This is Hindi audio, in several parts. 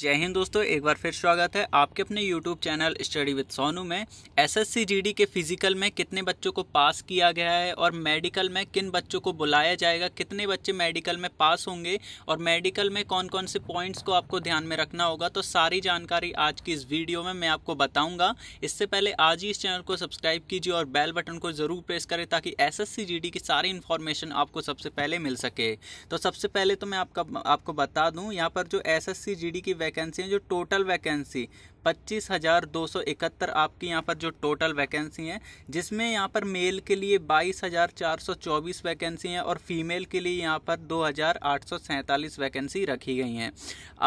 जय हिंद दोस्तों एक बार फिर स्वागत है आपके अपने YouTube channel study with Sonu में एस एस के फिजिकल में कितने बच्चों को पास किया गया है और मेडिकल में किन बच्चों को बुलाया जाएगा कितने बच्चे मेडिकल में पास होंगे और मेडिकल में कौन कौन से पॉइंट्स को आपको ध्यान में रखना होगा तो सारी जानकारी आज की इस वीडियो में मैं आपको बताऊँगा इससे पहले आज ही इस चैनल को सब्सक्राइब कीजिए और बेल बटन को ज़रूर प्रेस करें ताकि एस एस की सारी इन्फॉर्मेशन आपको सबसे पहले मिल सके तो सबसे पहले तो मैं आपका आपको बता दूँ यहाँ पर जो एस एस की वैकेंसी हैं जो टोटल वैकेंसी पच्चीस हज़ार दो सौ इकहत्तर आपकी यहाँ पर जो टोटल वैकेंसी हैं जिसमें यहाँ पर मेल के लिए बाईस हज़ार चार सौ चौबीस वैकेंसी हैं और फीमेल के लिए यहाँ पर दो हज़ार आठ सौ सैंतालीस वैकेंसी रखी गई हैं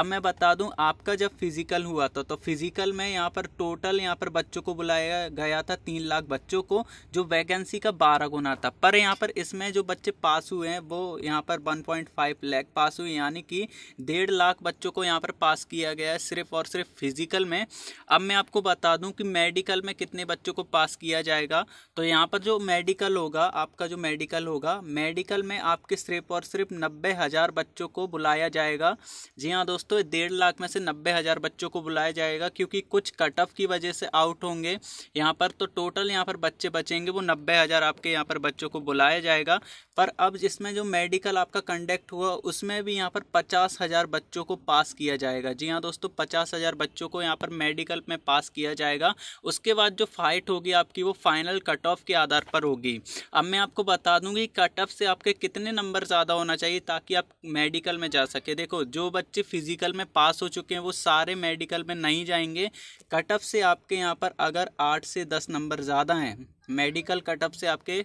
अब मैं बता दूँ आपका जब फिज़िकल हुआ था तो फिज़िकल में यहाँ पर टोटल यहाँ पर बच्चों को बुलाया गया था तीन लाख बच्चों को जो वैकेंसी का बारह गुना था पर यहाँ पर इसमें जो बच्चे पास हुए हैं वो यहाँ पर one point five lakh pass हुए यानी कि डेढ़ लाख बच्चों को यहाँ पर पास किया गया है सिर्फ और सिर्फ फिज़िकल में हैं अब मैं आपको बता दूं कि मेडिकल में कितने बच्चों को पास किया जाएगा तो यहाँ पर जो मेडिकल होगा आपका जो मेडिकल होगा मेडिकल में आपके सिर्फ और सिर्फ नब्बे हज़ार बच्चों को बुलाया जाएगा जी हाँ दोस्तों डेढ़ लाख में से नब्बे हज़ार बच्चों को बुलाया जाएगा क्योंकि कुछ कट ऑफ की वजह से आउट होंगे यहाँ पर तो टोटल यहाँ पर बच्चे बचेंगे वो नब्बे आपके यहाँ पर बच्चों को बुलाया जाएगा पर अब जिसमें जो मेडिकल आपका कंडक्ट हुआ उसमें भी यहाँ पर पचास हज़ार बच्चों को पास किया जाएगा जी हाँ दोस्तों पचास हज़ार बच्चों को यहाँ पर मेडिकल में पास किया जाएगा उसके बाद जो फाइट होगी आपकी वो फाइनल कट ऑफ के आधार पर होगी अब मैं आपको बता दूंगी कट ऑफ से आपके कितने नंबर ज़्यादा होना चाहिए ताकि आप मेडिकल में जा सके देखो जो बच्चे फिजिकल में पास हो चुके हैं वो सारे मेडिकल में नहीं जाएंगे कट ऑफ से आपके यहाँ पर अगर आठ से दस नंबर ज़्यादा हैं मेडिकल कटअप से आपके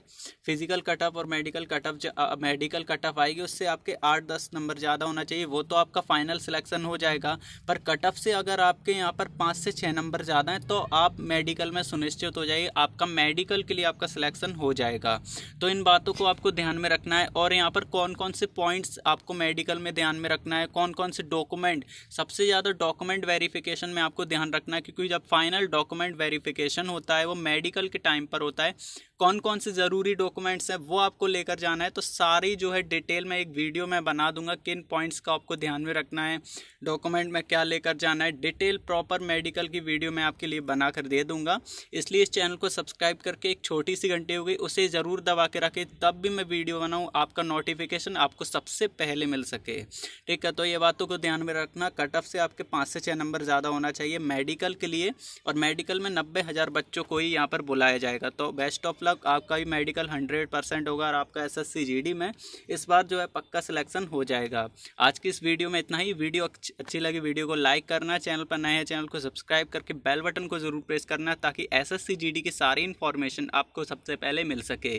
फिजिकल कटअप और मेडिकल कटअप मेडिकल कटअप आएगी उससे आपके आठ दस नंबर ज़्यादा होना चाहिए वो तो आपका फाइनल सिलेक्शन हो जाएगा पर कटअप से अगर आपके यहाँ पर पाँच से छः नंबर ज़्यादा हैं तो आप मेडिकल में सुनिश्चित हो जाइए आपका मेडिकल के लिए आपका सिलेक्शन हो जाएगा तो इन बातों को आपको ध्यान में रखना है और यहाँ पर कौन कौन से पॉइंट्स आपको मेडिकल में ध्यान में रखना है कौन कौन से डॉक्यूमेंट सबसे ज़्यादा डॉक्यूमेंट वेरीफ़िकेशन में आपको ध्यान रखना है क्योंकि जब फाइनल डॉक्यूमेंट वेरीफ़िकेशन होता है वो मेडिकल के टाइम पर होता है कौन कौन से ज़रूरी डॉक्यूमेंट्स हैं वो आपको लेकर जाना है तो सारी जो है डिटेल में एक वीडियो में बना दूंगा किन पॉइंट्स का आपको ध्यान में रखना है डॉक्यूमेंट में क्या लेकर जाना है डिटेल प्रॉपर मेडिकल की वीडियो मैं आपके लिए बना कर दे दूंगा इसलिए इस चैनल को सब्सक्राइब करके एक छोटी सी घंटी हो गई उसे ज़रूर दबा के रखें तब भी मैं वीडियो बनाऊँ आपका नोटिफिकेशन आपको सबसे पहले मिल सके ठीक है तो ये बातों को ध्यान में रखना कट ऑफ से आपके पाँच से छः नंबर ज़्यादा होना चाहिए मेडिकल के लिए और मेडिकल में नब्बे हज़ार बच्चों को ही यहाँ पर बुलाया जाएगा तो बेस्ट ऑफ मतलब आपका भी मेडिकल हंड्रेड परसेंट होगा और आपका एस एस में इस बार जो है पक्का सिलेक्शन हो जाएगा आज की इस वीडियो में इतना ही वीडियो अच्छी लगी वीडियो को लाइक करना चैनल पर नए हैं चैनल को सब्सक्राइब करके बेल बटन को ज़रूर प्रेस करना ताकि एस एस की सारी इन्फॉर्मेशन आपको सबसे पहले मिल सके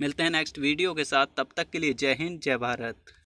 मिलते हैं नेक्स्ट वीडियो के साथ तब तक के लिए जय हिंद जय भारत